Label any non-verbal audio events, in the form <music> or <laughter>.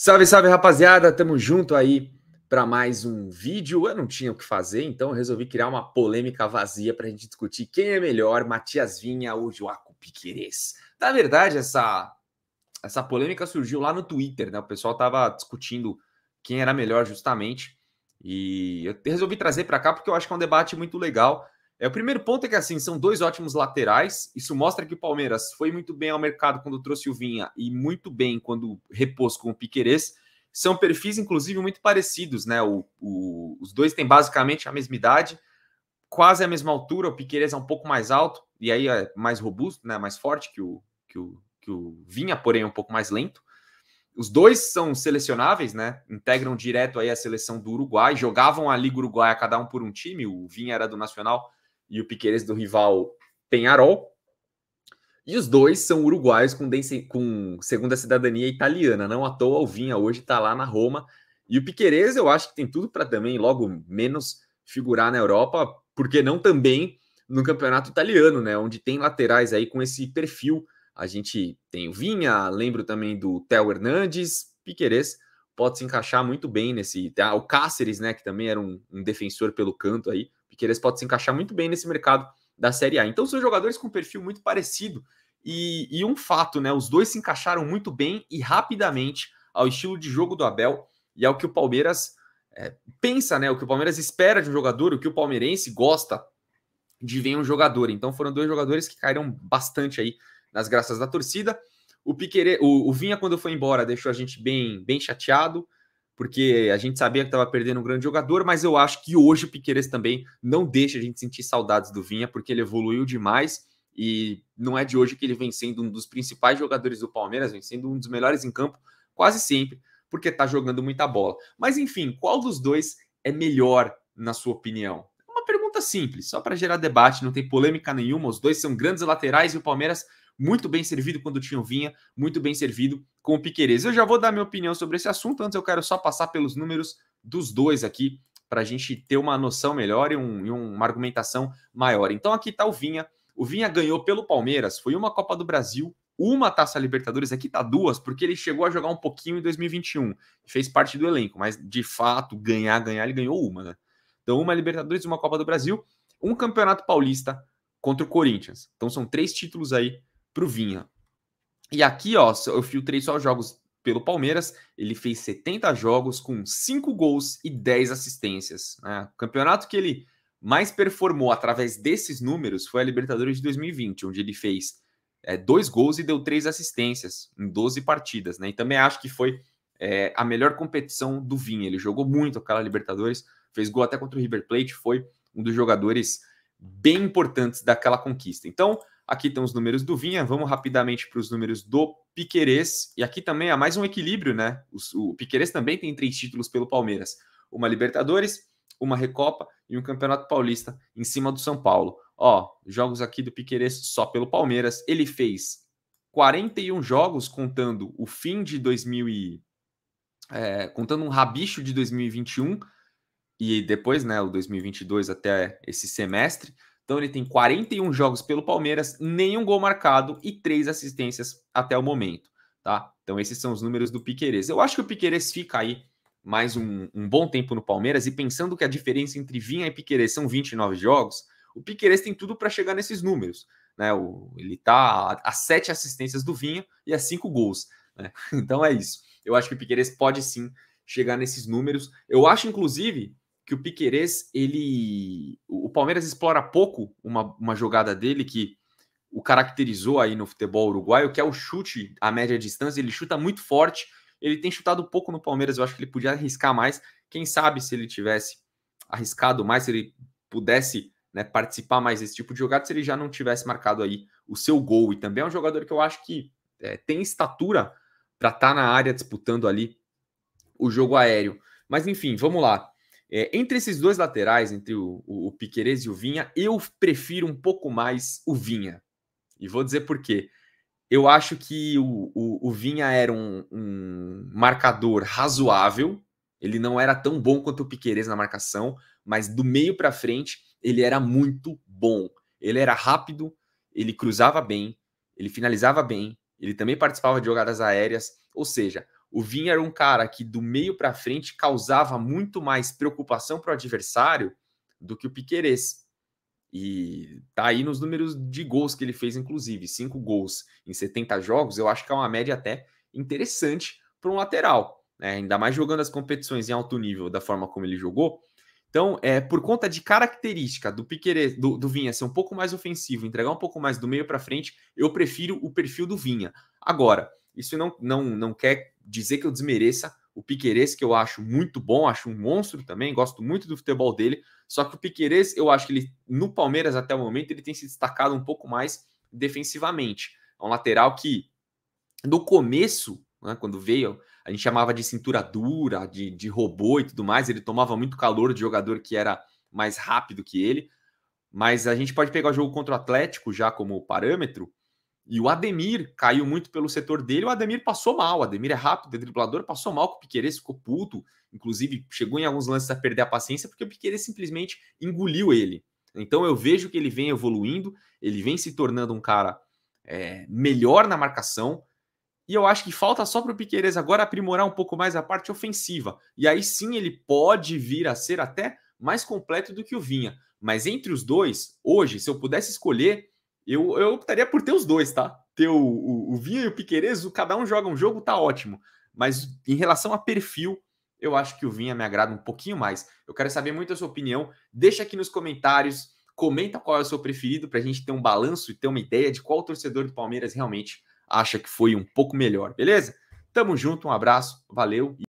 Salve, salve, rapaziada! Tamo junto aí para mais um vídeo. Eu não tinha o que fazer, então resolvi criar uma polêmica vazia para a gente discutir quem é melhor, Matias Vinha ou Joaco Piquerez. Na verdade, essa, essa polêmica surgiu lá no Twitter, né? O pessoal tava discutindo quem era melhor justamente. E eu resolvi trazer para cá porque eu acho que é um debate muito legal é, o primeiro ponto é que assim são dois ótimos laterais. Isso mostra que o Palmeiras foi muito bem ao mercado quando trouxe o Vinha e muito bem quando repôs com o Piquerez. São perfis, inclusive, muito parecidos, né? O, o, os dois têm basicamente a mesma idade, quase a mesma altura. O Piquerez é um pouco mais alto e aí é mais robusto, né? Mais forte que o, que o, que o Vinha, porém um pouco mais lento. Os dois são selecionáveis, né? Integram direto aí a seleção do Uruguai. Jogavam a Liga Uruguai a cada um por um time. O Vinha era do Nacional e o Piqueires do rival Penharol. E os dois são uruguais com, com segunda cidadania italiana. Não à toa, o Vinha hoje está lá na Roma. E o Piqueires, eu acho que tem tudo para também, logo menos, figurar na Europa, porque não também no campeonato italiano, né? Onde tem laterais aí com esse perfil. A gente tem o Vinha, lembro também do Theo Hernandes, Piqueires pode se encaixar muito bem nesse. o Cáceres, né? Que também era um, um defensor pelo canto aí que eles podem se encaixar muito bem nesse mercado da Série A. Então são jogadores com perfil muito parecido e, e um fato, né? Os dois se encaixaram muito bem e rapidamente ao estilo de jogo do Abel e ao que o Palmeiras é, pensa, né? O que o Palmeiras espera de um jogador, o que o palmeirense gosta de ver um jogador. Então foram dois jogadores que caíram bastante aí nas graças da torcida. O, Piquere, o, o Vinha, quando foi embora, deixou a gente bem, bem chateado porque a gente sabia que estava perdendo um grande jogador, mas eu acho que hoje o Piqueires também não deixa a gente sentir saudades do Vinha, porque ele evoluiu demais e não é de hoje que ele vem sendo um dos principais jogadores do Palmeiras, vem sendo um dos melhores em campo quase sempre, porque está jogando muita bola. Mas enfim, qual dos dois é melhor na sua opinião? Uma pergunta simples, só para gerar debate, não tem polêmica nenhuma, os dois são grandes laterais e o Palmeiras muito bem servido quando o Tinho vinha, muito bem servido com o Piqueires. Eu já vou dar minha opinião sobre esse assunto, antes eu quero só passar pelos números dos dois aqui, para a gente ter uma noção melhor e, um, e uma argumentação maior. Então aqui está o Vinha. O Vinha ganhou pelo Palmeiras, foi uma Copa do Brasil, uma Taça Libertadores, aqui está duas, porque ele chegou a jogar um pouquinho em 2021, fez parte do elenco, mas de fato, ganhar, ganhar, ele ganhou uma, né? Então, uma Libertadores, uma Copa do Brasil, um Campeonato Paulista contra o Corinthians. Então, são três títulos aí para o Vinha. E aqui, ó, eu filtrei só jogos pelo Palmeiras. Ele fez 70 jogos com 5 gols e 10 assistências. Né? O campeonato que ele mais performou através desses números foi a Libertadores de 2020, onde ele fez é, dois gols e deu três assistências em 12 partidas. Né? E também acho que foi é, a melhor competição do Vinha. Ele jogou muito aquela Libertadores, fez gol até contra o River Plate, foi um dos jogadores bem importantes daquela conquista. Então, Aqui estão os números do Vinha, vamos rapidamente para os números do Piquerez. E aqui também há mais um equilíbrio, né? O, o Piquerez também tem três títulos pelo Palmeiras: uma Libertadores, uma Recopa e um Campeonato Paulista em cima do São Paulo. Ó, jogos aqui do Piquerez só pelo Palmeiras. Ele fez 41 jogos contando o fim de 2000 e, é, contando um rabicho de 2021 e depois, né, o 2022 até esse semestre. Então ele tem 41 jogos pelo Palmeiras, nenhum gol marcado e três assistências até o momento, tá? Então esses são os números do Piquerez. Eu acho que o Piquerez fica aí mais um, um, bom tempo no Palmeiras e pensando que a diferença entre Vinha e Piquerez são 29 jogos, o Piquerez tem tudo para chegar nesses números, né? O, ele tá a, a sete assistências do Vinha e a cinco gols, né? <laughs> Então é isso. Eu acho que o Piquerez pode sim chegar nesses números. Eu acho inclusive que o Piquerez, ele. O Palmeiras explora pouco uma, uma jogada dele que o caracterizou aí no futebol uruguaio, que é o chute à média distância. Ele chuta muito forte. Ele tem chutado pouco no Palmeiras. Eu acho que ele podia arriscar mais. Quem sabe se ele tivesse arriscado mais, se ele pudesse né, participar mais desse tipo de jogada, se ele já não tivesse marcado aí o seu gol. E também é um jogador que eu acho que é, tem estatura para estar tá na área disputando ali o jogo aéreo. Mas enfim, vamos lá. É, entre esses dois laterais, entre o, o, o Piqueires e o Vinha, eu prefiro um pouco mais o Vinha. E vou dizer por quê. Eu acho que o, o, o Vinha era um, um, marcador razoável, ele não era tão bom quanto o Piqueires na marcação, mas do meio para frente ele era muito bom. Ele era rápido, ele cruzava bem, ele finalizava bem, ele também participava de jogadas aéreas, ou seja, o Vinha era um cara que do meio para frente causava muito mais preocupação para o adversário do que o Piqueires E tá aí nos números de gols que ele fez, inclusive. Cinco gols em 70 jogos, eu acho que é uma média até interessante para um lateral. Né? Ainda mais jogando as competições em alto nível da forma como ele jogou. Então, é por conta de característica do Piqueires, do, do Vinha ser um pouco mais ofensivo, entregar um pouco mais do meio para frente, eu prefiro o perfil do Vinha. Agora, isso não, não, não quer dizer que eu desmereça o Piqueires, que eu acho muito bom, acho um monstro também, gosto muito do futebol dele. Só que o Piqueires, eu acho que ele, no Palmeiras até o momento, ele tem se destacado um pouco mais defensivamente. É um lateral que, no começo, né, quando veio, a gente chamava de cintura dura, de, de robô e tudo mais. Ele tomava muito calor de jogador que era mais rápido que ele. Mas a gente pode pegar o jogo contra o Atlético já como parâmetro. E o Ademir caiu muito pelo setor dele. O Ademir passou mal. O Ademir é rápido, é driblador, passou mal com o Piqueires, ficou puto. Inclusive, chegou em alguns lances a perder a paciência, porque o Piqueires simplesmente engoliu ele. Então, eu vejo que ele vem evoluindo, ele vem se tornando um cara é, melhor na marcação. E eu acho que falta só para o Piqueires agora aprimorar um pouco mais a parte ofensiva. E aí sim ele pode vir a ser até mais completo do que o Vinha. Mas entre os dois, hoje, se eu pudesse escolher, eu, eu optaria por ter os dois, tá? Ter o, o, o Vinha e o Piqueireso, cada um joga um jogo, tá ótimo. Mas em relação a perfil, eu acho que o Vinha me agrada um pouquinho mais. Eu quero saber muito a sua opinião. Deixa aqui nos comentários, comenta qual é o seu preferido para a gente ter um balanço e ter uma ideia de qual torcedor do Palmeiras realmente acha que foi um pouco melhor, beleza? Tamo junto, um abraço, valeu.